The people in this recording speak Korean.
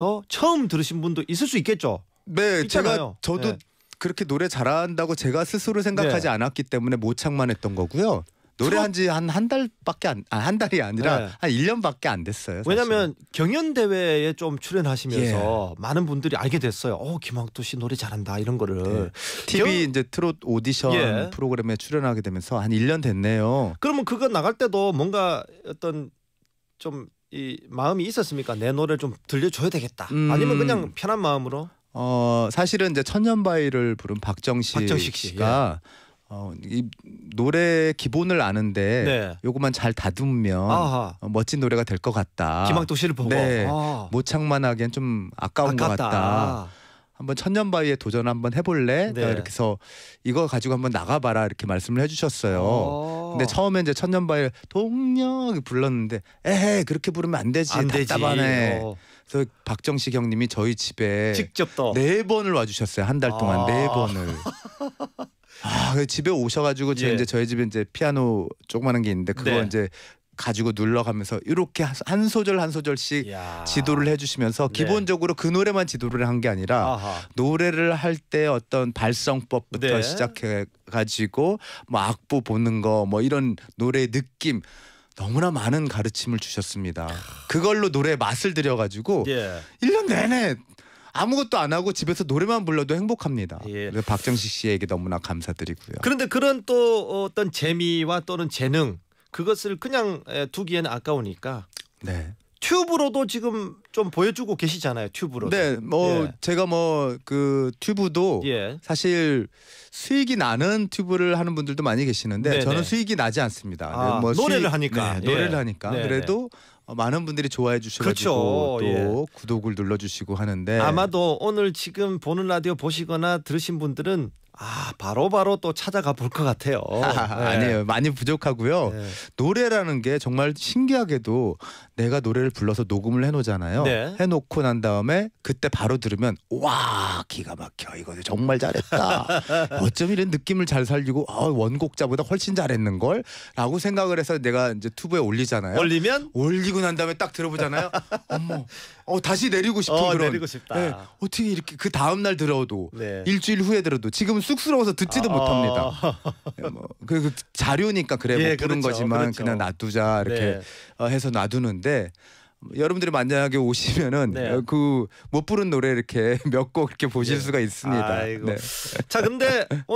어? 처음 들으신 분도 있을 수 있겠죠. 네, 있잖아요. 제가 저도 네. 그렇게 노래 잘한다고 제가 스스로 생각하지 네. 않았기 때문에 모창만 했던 거고요. 노래한 지 한 한 달밖에 안, 아, 한 달이 아니라 네. 한 1년밖에 안 됐어요. 왜냐면 경연 대회에 좀 출연하시면서 예. 많은 분들이 알게 됐어요. 어, 김학도 씨 노래 잘한다 이런 거를. 네. TV 경... 이제 트롯 오디션 예. 프로그램에 출연하게 되면서 한 1년 됐네요. 그러면 그거 나갈 때도 뭔가 어떤 좀이 마음이 있었습니까? 내 노래를 좀 들려줘야 되겠다. 음. 아니면 그냥 편한 마음으로? 어 사실은 이제 천년바위를 부른 박정식, 박정식 씨, 가 예. 어, 이 노래 기본을 아는데 네. 요것만 잘 다듬으면 아하. 어, 멋진 노래가 될 것 같다. 김학도 씨를 보고 네. 아. 모창만 하기엔 좀 아까운 아깝다. 것 같다. 한번 천년바위에 도전 한번 해볼래? 네. 이렇게 해서 이거 가지고 한번 나가봐라 이렇게 말씀을 해주셨어요. 어. 근데 처음에 이제 천년바위 동력이 불렀는데 에헤 그렇게 부르면 안 되지 안 답답하네. 되지. 어. 그래서 박정식 형님이 저희 집에 직접 또 네 번을 와주셨어요 한 달 동안 네 아. 네 번을. 아 집에 오셔가지고 예. 이제 저희 집에 이제 피아노 조그마한 게 있는데 그거 네. 이제 가지고 눌러가면서 이렇게 한 소절 한 소절씩 야. 지도를 해주시면서 네. 기본적으로 네. 그 노래만 지도를 한 게 아니라 아하. 노래를 할 때 어떤 발성법부터 네. 시작해 가지고 뭐 악보 보는 거 뭐 이런 노래 느낌 너무나 많은 가르침을 주셨습니다. 그걸로 노래 맛을 들여가지고 예. 1년 내내 아무것도 안 하고 집에서 노래만 불러도 행복합니다. 예. 그래서 박정식 씨에게 너무나 감사드리고요. 그런데 그런 또 어떤 재미와 또는 재능 그것을 그냥 두기에는 아까우니까 네. 튜브로도 지금 좀 보여주고 계시잖아요. 튜브로. 네, 뭐 예. 제가 뭐 그 튜브도 예. 사실 수익이 나는 튜브를 하는 분들도 많이 계시는데 네네. 저는 수익이 나지 않습니다. 아, 네, 뭐 노래를 수익, 하니까 네, 예. 노래를 예. 하니까 네네. 그래도 어, 많은 분들이 좋아해 주셔가지고 그렇죠. 또 예. 구독을 눌러주시고 하는데 아마도 오늘 지금 보는 라디오 보시거나 들으신 분들은 아 바로바로 또 찾아가 볼 것 같아요. 아, 니에요 네. 많이 부족하고요. 네. 노래라는 게 정말 신기하게도 내가 노래를 불러서 녹음을 해놓잖아요. 네. 해놓고 난 다음에 그때 바로 들으면 와 기가 막혀 이거 정말 잘했다. 어쩜 이런 느낌을 잘 살리고 아, 원곡자보다 훨씬 잘했는 걸라고 생각을 해서 내가 이제 튜브에 올리잖아요. 올리면 올리고 난 다음에 딱 들어보잖아요. 어머 어 다시 내리고 싶은 어, 그런 내리고 싶다. 네. 어떻게 이렇게 그 다음 날 들어도 네. 일주일 후에 들어도 지금 쑥스러워서 듣지도 아. 못합니다. 예, 뭐, 그, 그 자료니까 그래 뭐 예, 못 부른 그렇죠, 거지만 그렇죠. 그냥 놔두자 이렇게 네. 어, 해서 놔두는데 여러분들이 만약에 오시면은 네. 어, 그못 부른 노래 이렇게 몇 곡 이렇게 보실 예. 수가 있습니다. 아이고. 네. 자, 근데